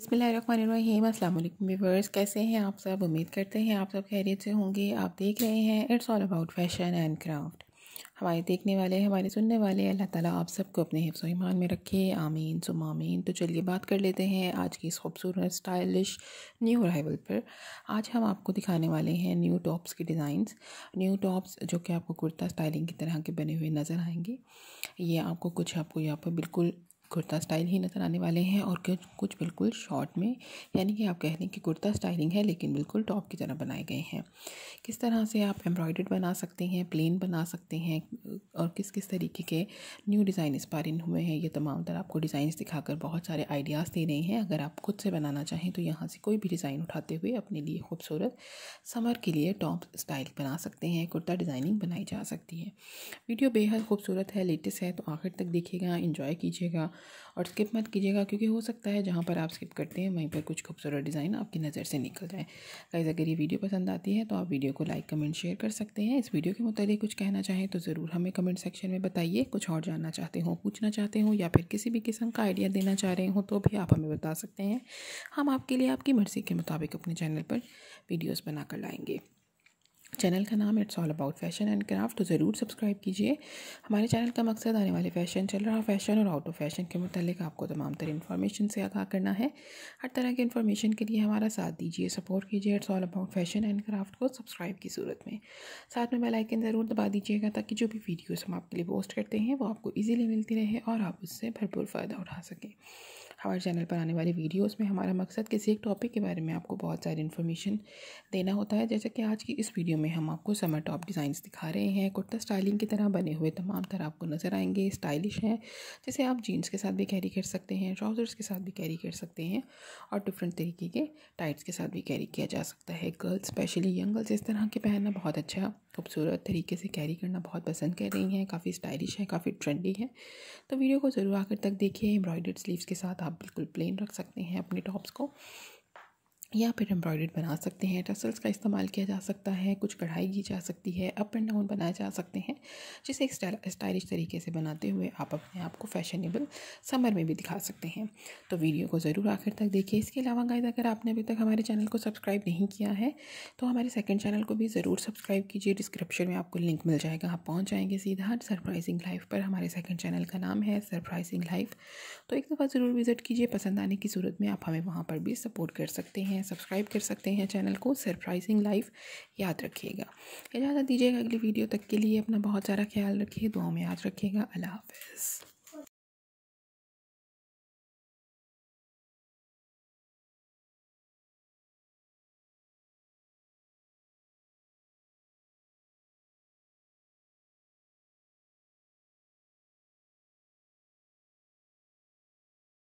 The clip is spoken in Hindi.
बसमीम अल्लाम कैसे हैं आप सब उम्मीद करते हैं आप सब खैरियत से होंगे आप देख रहे हैं it's all about fashion and craft हमारे देखने वाले हमारे सुनने वाले अल्लाह ताला आप सबको अपने हिफ्स ईमान में रखे आमीन सुम आमीन तो चलिए बात कर लेते हैं आज की इस खूबसूरत स्टाइलिश न्यू अराइवल पर आज हम आपको दिखाने वाले हैं न्यू टॉप्स के डिज़ाइंस न्यू टॉप्स जो कि आपको कुर्ता स्टाइलिंग की तरह के बने हुए नज़र आएंगे ये आपको कुछ आपको यहाँ पर बिल्कुल कुर्ता स्टाइल ही नज़र आने वाले हैं और कुछ कुछ बिल्कुल शॉर्ट में यानी कि आप कह लें कि कुर्ता स्टाइलिंग है लेकिन बिल्कुल टॉप की तरह बनाए गए हैं किस तरह से आप एम्ब्रॉयड बना सकते हैं प्लेन बना सकते हैं और किस किस तरीके के न्यू डिज़ाइन इस बार इन हुए हैं ये तमाम तरह आपको डिज़ाइन दिखाकर बहुत सारे आइडियाज़ दे रहे हैं अगर आप खुद से बनाना चाहें तो यहाँ से कोई भी डिज़ाइन उठाते हुए अपने लिए खूबसूरत समर के लिए टॉप स्टाइल बना सकते हैं कुर्ता डिज़ाइनिंग बनाई जा सकती है वीडियो बेहद खूबसूरत है लेटेस्ट है तो आखिर तक देखिएगा इंजॉय कीजिएगा और स्किप मत कीजिएगा क्योंकि हो सकता है जहाँ पर आप स्किप करते हैं वहीं पर कुछ खूबसूरत डिज़ाइन आपकी नज़र से निकल जाए गाइज अगर ये वीडियो पसंद आती है तो आप वीडियो को लाइक कमेंट शेयर कर सकते हैं इस वीडियो के मुतालिक कुछ कहना चाहें तो ज़रूर हमें कमेंट सेक्शन में बताइए कुछ और जानना चाहते हो पूछना चाहते हो या फिर किसी भी किस्म का आइडिया देना चाह रहे हो तो भी आप हमें बता सकते हैं हम आपके लिए आपकी मर्ज़ी के मुताबिक अपने चैनल पर वीडियोज़ बनाकर लाएँगे चैनल का नाम it's all about fashion and craft तो ज़रूर सब्सक्राइब कीजिए हमारे चैनल का मकसद आने वाले फ़ैशन चल रहा फैशन और आउट ऑफ फैशन के मतलब आपको तमाम तरह इन्फॉर्मेशन से आगाह करना है हर तरह के इन्फॉर्मेशन के लिए हमारा साथ दीजिए सपोर्ट कीजिए it's all about fashion and craft को सब्सक्राइब की सूरत में साथ में बेलाइकन ज़रूर दबा दीजिएगा ताकि जो भी वीडियोज़ हम आपके लिए पोस्ट करते हैं वो आपको ईजिली मिलती रहे और आप उससे भरपूर फ़ायदा उठा सकें हमारे चैनल पर आने वाले वीडियोस में हमारा मकसद किसी एक टॉपिक के बारे में आपको बहुत सारी इन्फॉर्मेशन देना होता है जैसे कि आज की इस वीडियो में हम आपको समर टॉप डिज़ाइंस दिखा रहे हैं कुर्ता स्टाइलिंग की तरह बने हुए तमाम तरह आपको नज़र आएंगे स्टाइलिश हैं जैसे आप जीन्स के साथ भी कैरी कर सकते हैं ट्राउज़र्स के साथ भी कैरी कर सकते हैं और डिफरेंट तरीके के टाइट्स के साथ भी कैरी किया जा सकता है गर्ल्स स्पेशली यंग गर्ल्स इस तरह के पहनना बहुत अच्छा खूबसूरत तरीके से कैरी करना बहुत पसंद कर रही हैं काफ़ी स्टाइलिश है काफ़ी ट्रेंडी है तो वीडियो को ज़रूर आकर तक देखिए एम्ब्रॉयडर्ड स्लीव्स के साथ आप बिल्कुल प्लेन रख सकते हैं अपने टॉप्स को या फिर एम्ब्रॉयड बना सकते हैं टसल्स का इस्तेमाल किया जा सकता है कुछ कढ़ाई की जा सकती है अप एंड डाउन बनाए जा सकते हैं जिसे एक स्टाइलिश तरीके से बनाते हुए आप अपने आप को फैशनेबल समर में भी दिखा सकते हैं तो वीडियो को ज़रूर आखिर तक देखिए इसके अलावा गाइज अगर आपने अभी तक हमारे चैनल को सब्सक्राइब नहीं किया है तो हमारे सेकेंड चैनल को भी ज़रूर सब्सक्राइब कीजिए डिस्क्रिप्शन में आपको लिंक मिल जाएगा आप पहुँच जाएंगे सीधा सरप्राइजिंग लाइफ पर हमारे सेकेंड चैनल का नाम है सरप्राइजिंग लाइफ तो एक दफ़ा ज़रूर विज़िट कीजिए पसंद आने की सूरत में आप हमें वहाँ पर भी सपोर्ट कर सकते हैं हैं सब्सक्राइब कर सकते हैं चैनल को सरप्राइजिंग लाइफ याद रखिएगा इजाज़त दीजिएगा अगली वीडियो तक के लिए अपना बहुत सारा ख्याल रखिए दुआ में याद रखिएगा अल्लाह हाफ